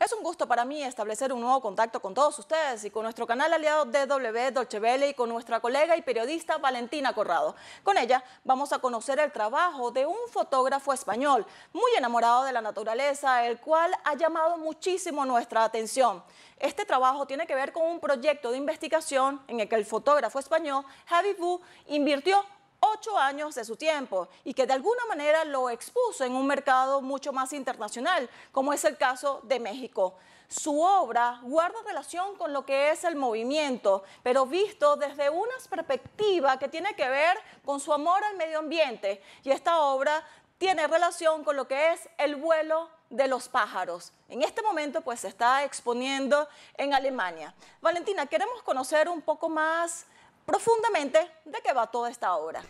Es un gusto para mí establecer un nuevo contacto con todos ustedes y con nuestro canal aliado DW Dolce Vele y con nuestra colega y periodista Valentina Corrado. Con ella vamos a conocer el trabajo de un fotógrafo español muy enamorado de la naturaleza, el cual ha llamado muchísimo nuestra atención. Este trabajo tiene que ver con un proyecto de investigación en el que el fotógrafo español Javi Bu invirtió ocho años de su tiempo y que de alguna manera lo expuso en un mercado mucho más internacional, como es el caso de México. Su obra guarda relación con lo que es el movimiento, pero visto desde una perspectiva que tiene que ver con su amor al medio ambiente. Y esta obra tiene relación con lo que es el vuelo de los pájaros. En este momento pues se está exponiendo en Alemania. Valentina, queremos conocer un poco más profundamente de qué va toda esta obra.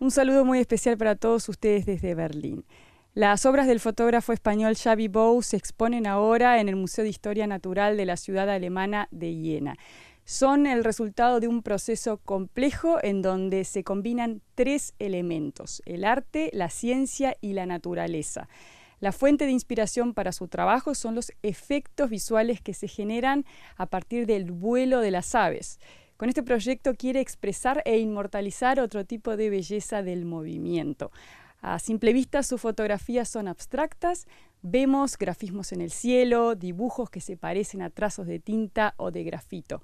Un saludo muy especial para todos ustedes desde Berlín. Las obras del fotógrafo español Xavi Bou se exponen ahora en el Museo de Historia Natural de la ciudad alemana de Jena. Son el resultado de un proceso complejo en donde se combinan tres elementos, el arte, la ciencia y la naturaleza. La fuente de inspiración para su trabajo son los efectos visuales que se generan a partir del vuelo de las aves. Con este proyecto quiere expresar e inmortalizar otro tipo de belleza del movimiento. A simple vista sus fotografías son abstractas, vemos grafismos en el cielo, dibujos que se parecen a trazos de tinta o de grafito.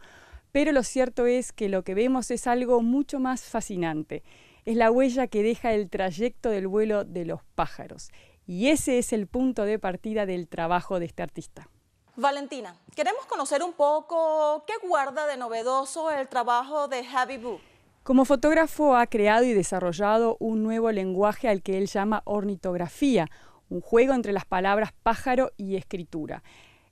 Pero lo cierto es que lo que vemos es algo mucho más fascinante. Es la huella que deja el trayecto del vuelo de los pájaros. Y ese es el punto de partida del trabajo de este artista. Valentina, queremos conocer un poco qué guarda de novedoso el trabajo de Javi Boo. Como fotógrafo ha creado y desarrollado un nuevo lenguaje al que él llama ornitografía, un juego entre las palabras pájaro y escritura.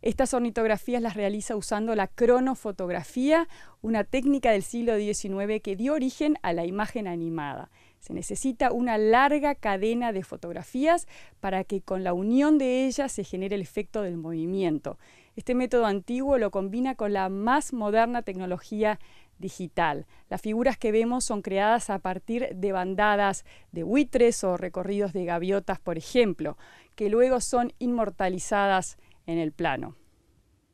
Estas ornitografías las realiza usando la cronofotografía, una técnica del siglo XIX que dio origen a la imagen animada. Se necesita una larga cadena de fotografías para que con la unión de ellas se genere el efecto del movimiento. Este método antiguo lo combina con la más moderna tecnología digital. Las figuras que vemos son creadas a partir de bandadas de buitres o recorridos de gaviotas, por ejemplo, que luego son inmortalizadas en el plano.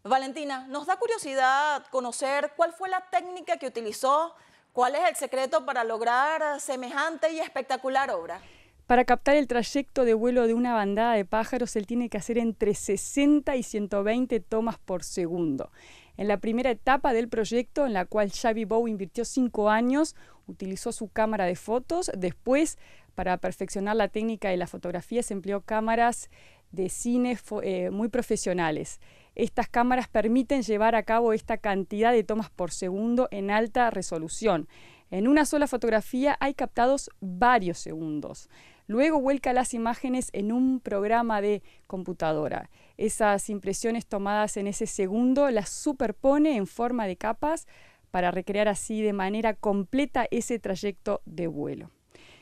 Valentina, nos da curiosidad conocer cuál fue la técnica que utilizó ¿Cuál es el secreto para lograr semejante y espectacular obra? Para captar el trayecto de vuelo de una bandada de pájaros, él tiene que hacer entre 60 y 120 tomas por segundo. En la primera etapa del proyecto, en la cual Xavi Bow invirtió cinco años, utilizó su cámara de fotos. Después, para perfeccionar la técnica de la fotografía, se empleó cámaras de cine eh, muy profesionales. Estas cámaras permiten llevar a cabo esta cantidad de tomas por segundo en alta resolución. En una sola fotografía hay captados varios segundos. Luego vuelca las imágenes en un programa de computadora. Esas impresiones tomadas en ese segundo las superpone en forma de capas para recrear así de manera completa ese trayecto de vuelo.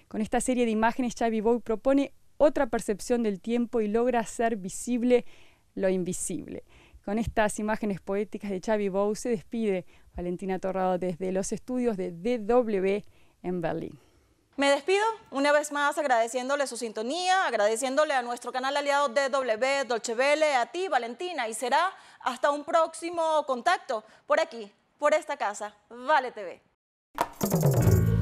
Con esta serie de imágenes, Xavi Boy propone otra percepción del tiempo y logra hacer visible lo invisible. Con estas imágenes poéticas de Xavi Bou se despide Valentina Torrado desde los estudios de DW en Berlín. Me despido una vez más agradeciéndole su sintonía, agradeciéndole a nuestro canal aliado DW, Dolce Vele, a ti Valentina y será hasta un próximo contacto por aquí, por esta casa, Vale TV.